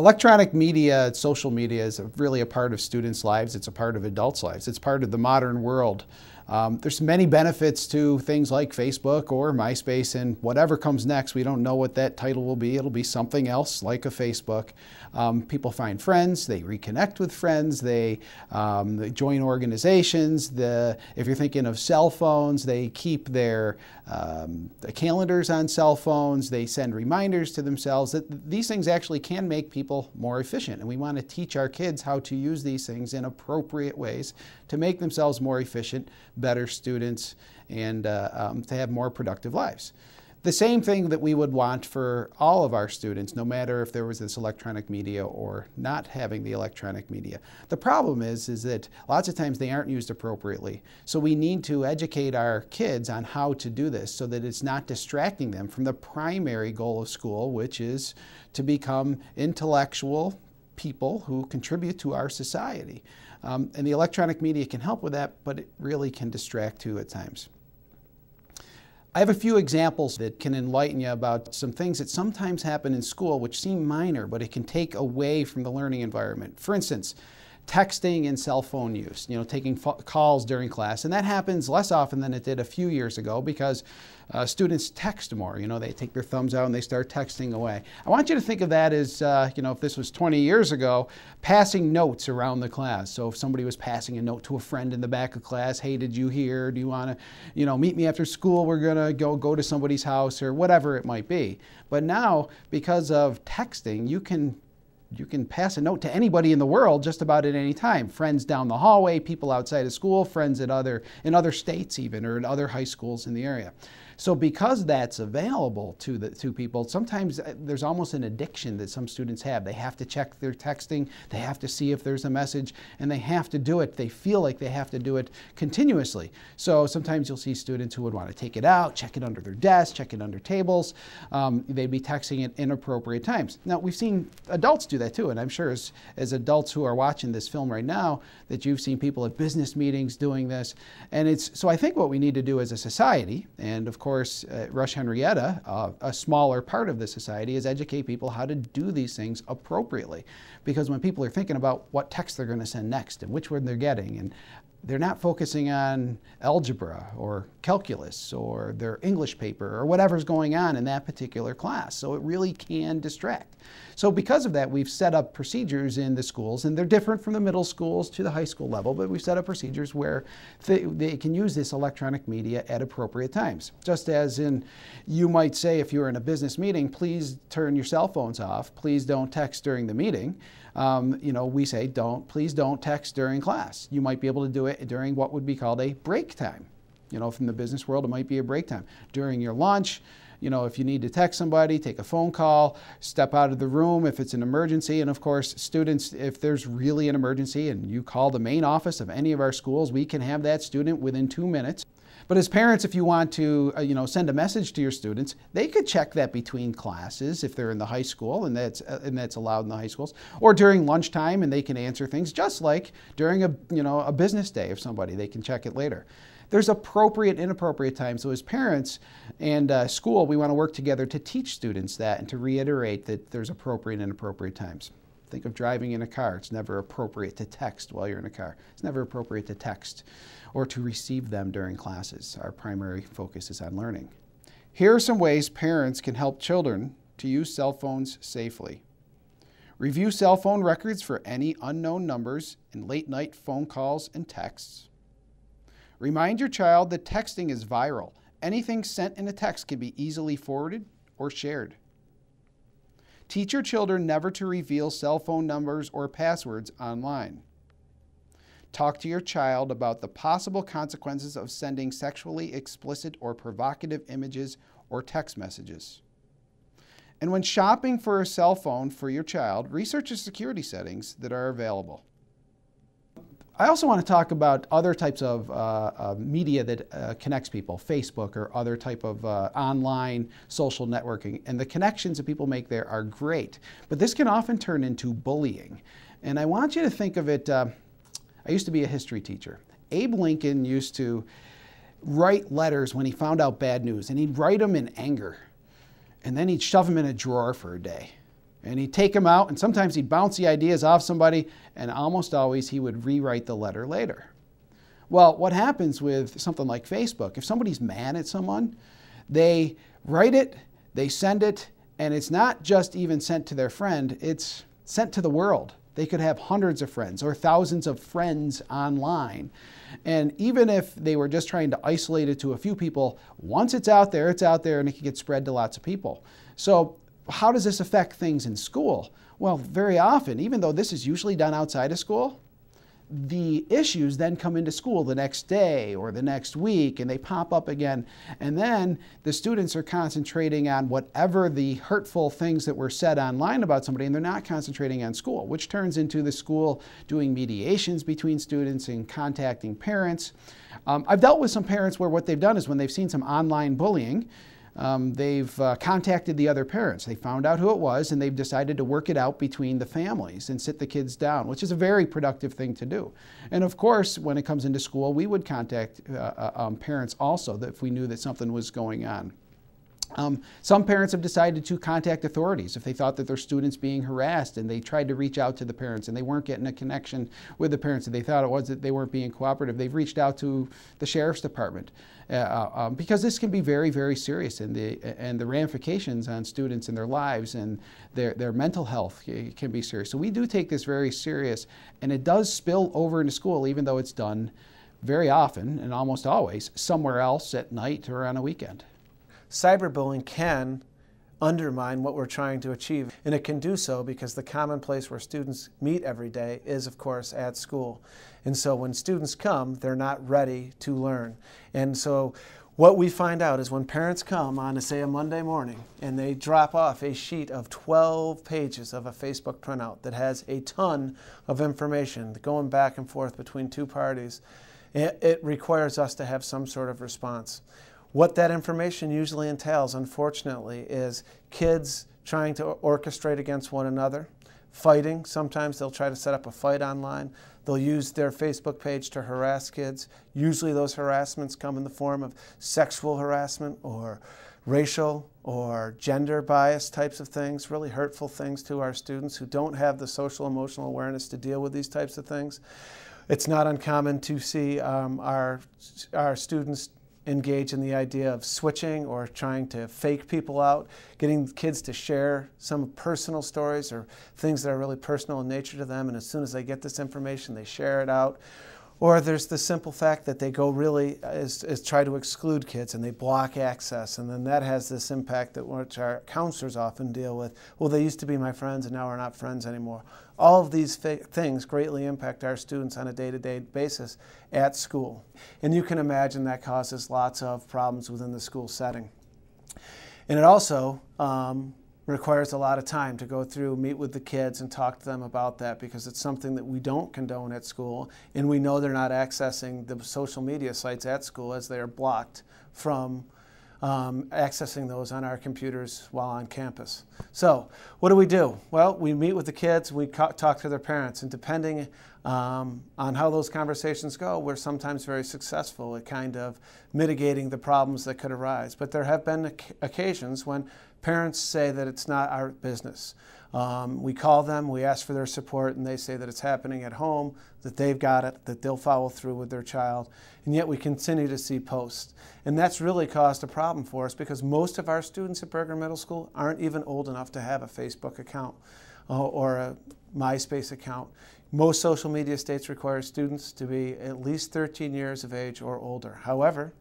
Electronic media, social media is really a part of students' lives. It's a part of adults' lives. It's part of the modern world. Um, there's many benefits to things like Facebook or MySpace, and whatever comes next, we don't know what that title will be. It'll be something else like a Facebook. Um, people find friends, they reconnect with friends, they, um, they join organizations. The, if you're thinking of cell phones, they keep their um, the calendars on cell phones, they send reminders to themselves. That these things actually can make people more efficient, and we want to teach our kids how to use these things in appropriate ways to make themselves more efficient better students and uh, um, to have more productive lives. The same thing that we would want for all of our students, no matter if there was this electronic media or not having the electronic media. The problem is, is that lots of times they aren't used appropriately. So we need to educate our kids on how to do this so that it's not distracting them from the primary goal of school, which is to become intellectual people who contribute to our society. Um, and the electronic media can help with that, but it really can distract too at times. I have a few examples that can enlighten you about some things that sometimes happen in school which seem minor, but it can take away from the learning environment. For instance, texting and cell phone use, you know, taking calls during class. And that happens less often than it did a few years ago because uh, students text more. You know, they take their thumbs out and they start texting away. I want you to think of that as, uh, you know, if this was 20 years ago, passing notes around the class. So if somebody was passing a note to a friend in the back of class, hey, did you hear? Do you want to, you know, meet me after school? We're going to go go to somebody's house or whatever it might be. But now, because of texting, you can you can pass a note to anybody in the world just about at any time friends down the hallway people outside of school friends at other in other states even or at other high schools in the area so because that's available to the to people, sometimes uh, there's almost an addiction that some students have. They have to check their texting, they have to see if there's a message, and they have to do it. They feel like they have to do it continuously. So sometimes you'll see students who would want to take it out, check it under their desk, check it under tables. Um, they'd be texting at inappropriate times. Now we've seen adults do that too, and I'm sure as, as adults who are watching this film right now that you've seen people at business meetings doing this. And it's so I think what we need to do as a society, and of course course, uh, Rush Henrietta, uh, a smaller part of the society, is educate people how to do these things appropriately. Because when people are thinking about what text they're going to send next and which one they're getting and they're not focusing on algebra or calculus or their English paper or whatever's going on in that particular class. So it really can distract. So because of that, we've set up procedures in the schools, and they're different from the middle schools to the high school level, but we've set up procedures where they, they can use this electronic media at appropriate times. Just as in, you might say if you're in a business meeting, please turn your cell phones off, please don't text during the meeting um, you know, we say don't, please don't text during class. You might be able to do it during what would be called a break time. You know, from the business world, it might be a break time. During your lunch, you know, if you need to text somebody, take a phone call, step out of the room if it's an emergency. And of course, students, if there's really an emergency and you call the main office of any of our schools, we can have that student within two minutes. But as parents, if you want to, uh, you know, send a message to your students, they could check that between classes if they're in the high school and that's uh, and that's allowed in the high schools, or during lunchtime, and they can answer things just like during a you know a business day of somebody, they can check it later there's appropriate inappropriate times. So as parents and uh, school, we want to work together to teach students that and to reiterate that there's appropriate and inappropriate times. Think of driving in a car. It's never appropriate to text while you're in a car. It's never appropriate to text or to receive them during classes. Our primary focus is on learning. Here are some ways parents can help children to use cell phones safely. Review cell phone records for any unknown numbers and late night phone calls and texts. Remind your child that texting is viral. Anything sent in a text can be easily forwarded or shared. Teach your children never to reveal cell phone numbers or passwords online. Talk to your child about the possible consequences of sending sexually explicit or provocative images or text messages. And when shopping for a cell phone for your child, research the security settings that are available. I also want to talk about other types of uh, uh, media that uh, connects people, Facebook or other type of uh, online social networking. And the connections that people make there are great. But this can often turn into bullying. And I want you to think of it, uh, I used to be a history teacher. Abe Lincoln used to write letters when he found out bad news, and he'd write them in anger. And then he'd shove them in a drawer for a day and he'd take them out, and sometimes he'd bounce the ideas off somebody, and almost always he would rewrite the letter later. Well, what happens with something like Facebook, if somebody's mad at someone, they write it, they send it, and it's not just even sent to their friend, it's sent to the world. They could have hundreds of friends or thousands of friends online. And even if they were just trying to isolate it to a few people, once it's out there, it's out there and it can get spread to lots of people. So how does this affect things in school? Well, very often, even though this is usually done outside of school, the issues then come into school the next day or the next week and they pop up again. And then the students are concentrating on whatever the hurtful things that were said online about somebody and they're not concentrating on school, which turns into the school doing mediations between students and contacting parents. Um, I've dealt with some parents where what they've done is when they've seen some online bullying, um, they've uh, contacted the other parents. They found out who it was and they've decided to work it out between the families and sit the kids down, which is a very productive thing to do. And of course, when it comes into school, we would contact uh, uh um, parents also if we knew that something was going on. Um, some parents have decided to contact authorities if they thought that their students being harassed and they tried to reach out to the parents and they weren't getting a connection with the parents and they thought it was that they weren't being cooperative. They've reached out to the sheriff's department uh, uh, um, because this can be very, very serious and the, and the ramifications on students and their lives and their, their mental health can be serious. So we do take this very serious and it does spill over into school even though it's done very often and almost always somewhere else at night or on a weekend cyberbullying can undermine what we're trying to achieve. And it can do so because the common place where students meet every day is, of course, at school. And so when students come, they're not ready to learn. And so what we find out is when parents come on, say, a Monday morning and they drop off a sheet of 12 pages of a Facebook printout that has a ton of information going back and forth between two parties, it requires us to have some sort of response. What that information usually entails, unfortunately, is kids trying to orchestrate against one another, fighting. Sometimes they'll try to set up a fight online. They'll use their Facebook page to harass kids. Usually, those harassments come in the form of sexual harassment or racial or gender bias types of things, really hurtful things to our students who don't have the social emotional awareness to deal with these types of things. It's not uncommon to see um, our, our students engage in the idea of switching or trying to fake people out, getting kids to share some personal stories or things that are really personal in nature to them. And as soon as they get this information, they share it out. Or there's the simple fact that they go really is, is, try to exclude kids and they block access, and then that has this impact that which our counselors often deal with. Well, they used to be my friends, and now we're not friends anymore. All of these things greatly impact our students on a day-to-day -day basis at school, and you can imagine that causes lots of problems within the school setting. And it also um, requires a lot of time to go through, meet with the kids, and talk to them about that because it's something that we don't condone at school, and we know they're not accessing the social media sites at school as they are blocked from um, accessing those on our computers while on campus. So what do we do? Well, we meet with the kids, we talk to their parents, and depending um, on how those conversations go, we're sometimes very successful at kind of mitigating the problems that could arise. But there have been occasions when parents say that it's not our business. Um, we call them, we ask for their support, and they say that it's happening at home, that they've got it, that they'll follow through with their child. And yet we continue to see posts. And that's really caused a problem for us because most of our students at Berger Middle School aren't even old enough to have a Facebook account uh, or a MySpace account. Most social media states require students to be at least 13 years of age or older. However,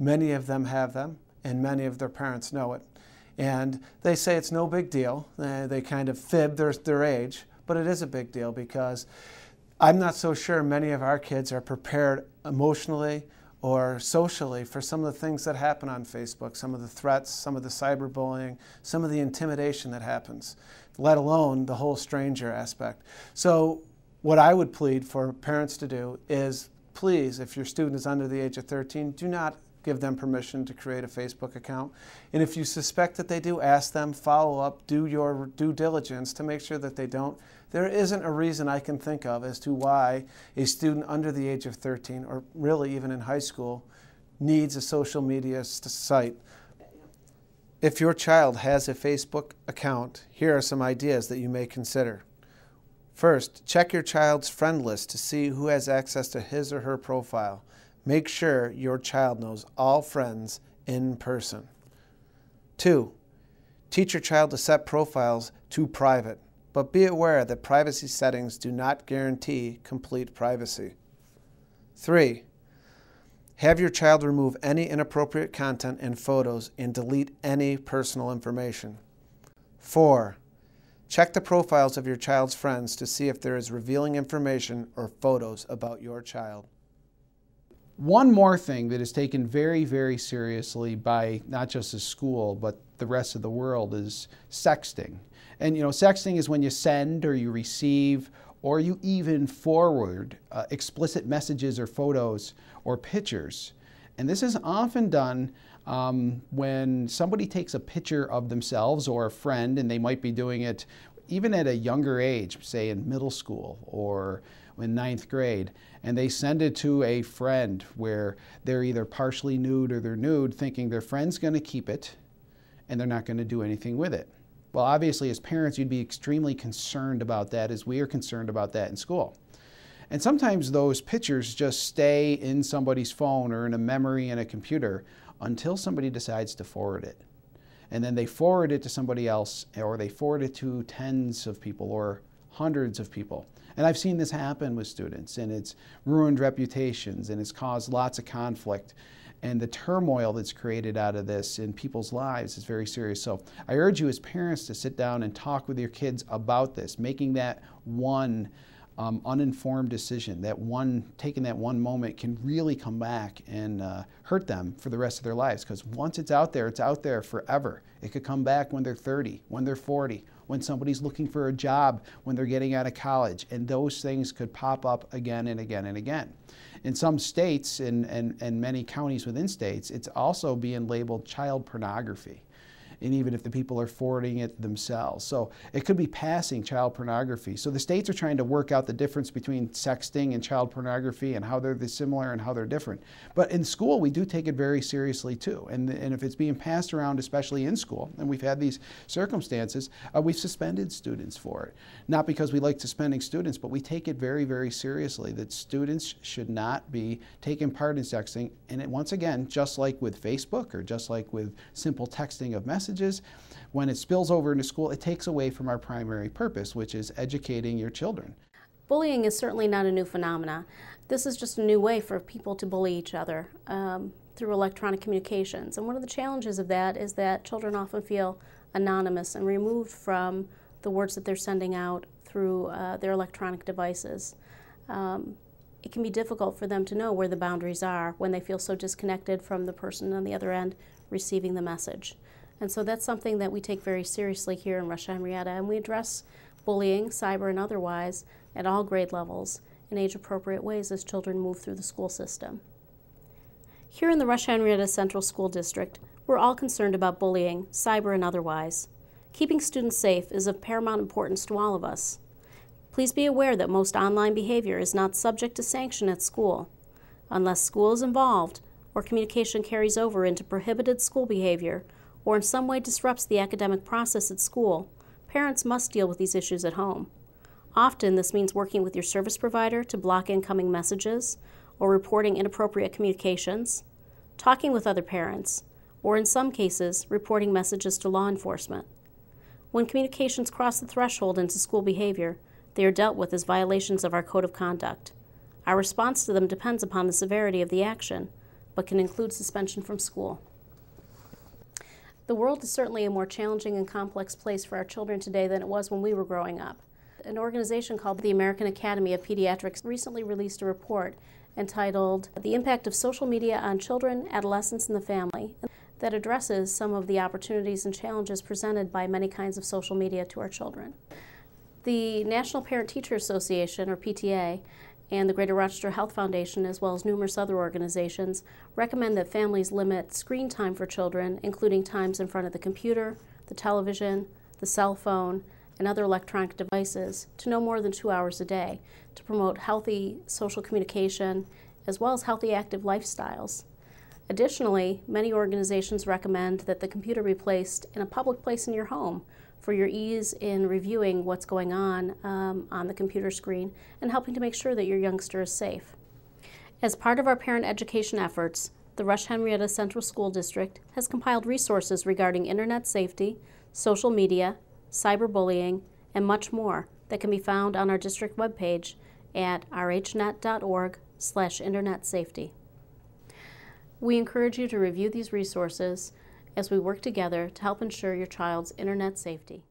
many of them have them, and many of their parents know it. And they say it's no big deal. They kind of fib their, their age, but it is a big deal because I'm not so sure many of our kids are prepared emotionally or socially for some of the things that happen on Facebook, some of the threats, some of the cyberbullying, some of the intimidation that happens, let alone the whole stranger aspect. So, what I would plead for parents to do is please, if your student is under the age of 13, do not give them permission to create a Facebook account. And if you suspect that they do, ask them, follow up, do your due diligence to make sure that they don't. There isn't a reason I can think of as to why a student under the age of 13, or really even in high school, needs a social media site. If your child has a Facebook account, here are some ideas that you may consider. First, check your child's friend list to see who has access to his or her profile. Make sure your child knows all friends in person. Two, teach your child to set profiles to private, but be aware that privacy settings do not guarantee complete privacy. Three, have your child remove any inappropriate content and photos and delete any personal information. Four, check the profiles of your child's friends to see if there is revealing information or photos about your child. One more thing that is taken very, very seriously by not just the school, but the rest of the world is sexting. And you know, sexting is when you send or you receive or you even forward uh, explicit messages or photos or pictures. And this is often done um, when somebody takes a picture of themselves or a friend, and they might be doing it even at a younger age, say in middle school or in ninth grade, and they send it to a friend where they're either partially nude or they're nude, thinking their friend's going to keep it and they're not going to do anything with it. Well, obviously, as parents, you'd be extremely concerned about that as we are concerned about that in school. And sometimes those pictures just stay in somebody's phone or in a memory in a computer until somebody decides to forward it. And then they forward it to somebody else, or they forward it to tens of people or hundreds of people. And I've seen this happen with students, and it's ruined reputations, and it's caused lots of conflict. And the turmoil that's created out of this in people's lives is very serious. So I urge you as parents to sit down and talk with your kids about this, making that one um, uninformed decision, that one, taking that one moment can really come back and uh, hurt them for the rest of their lives. Because once it's out there, it's out there forever. It could come back when they're 30, when they're 40, when somebody's looking for a job when they're getting out of college. And those things could pop up again and again and again. In some states and, and, and many counties within states, it's also being labeled child pornography and even if the people are forwarding it themselves. So it could be passing child pornography. So the states are trying to work out the difference between sexting and child pornography and how they're similar and how they're different. But in school, we do take it very seriously too. And, and if it's being passed around, especially in school, and we've had these circumstances, uh, we've suspended students for it. Not because we like suspending students, but we take it very, very seriously that students should not be taking part in sexting. And it, once again, just like with Facebook or just like with simple texting of messages, messages, when it spills over into school, it takes away from our primary purpose, which is educating your children. Bullying is certainly not a new phenomenon. This is just a new way for people to bully each other um, through electronic communications. And one of the challenges of that is that children often feel anonymous and removed from the words that they're sending out through uh, their electronic devices. Um, it can be difficult for them to know where the boundaries are when they feel so disconnected from the person on the other end receiving the message. And so that's something that we take very seriously here in Rush Henrietta, and we address bullying, cyber and otherwise, at all grade levels in age appropriate ways as children move through the school system. Here in the Rush Henrietta Central School District, we're all concerned about bullying, cyber and otherwise. Keeping students safe is of paramount importance to all of us. Please be aware that most online behavior is not subject to sanction at school. Unless school is involved or communication carries over into prohibited school behavior, or in some way disrupts the academic process at school, parents must deal with these issues at home. Often, this means working with your service provider to block incoming messages or reporting inappropriate communications, talking with other parents, or in some cases, reporting messages to law enforcement. When communications cross the threshold into school behavior, they are dealt with as violations of our code of conduct. Our response to them depends upon the severity of the action, but can include suspension from school. The world is certainly a more challenging and complex place for our children today than it was when we were growing up. An organization called the American Academy of Pediatrics recently released a report entitled The Impact of Social Media on Children, Adolescents, and the Family that addresses some of the opportunities and challenges presented by many kinds of social media to our children. The National Parent Teacher Association, or PTA, and the Greater Rochester Health Foundation, as well as numerous other organizations, recommend that families limit screen time for children, including times in front of the computer, the television, the cell phone, and other electronic devices, to no more than two hours a day to promote healthy social communication as well as healthy active lifestyles. Additionally, many organizations recommend that the computer be placed in a public place in your home for your ease in reviewing what's going on um, on the computer screen and helping to make sure that your youngster is safe. As part of our parent education efforts, the Rush Henrietta Central School District has compiled resources regarding internet safety, social media, cyberbullying, and much more that can be found on our district webpage at rhnet.org slash internet safety. We encourage you to review these resources as we work together to help ensure your child's internet safety.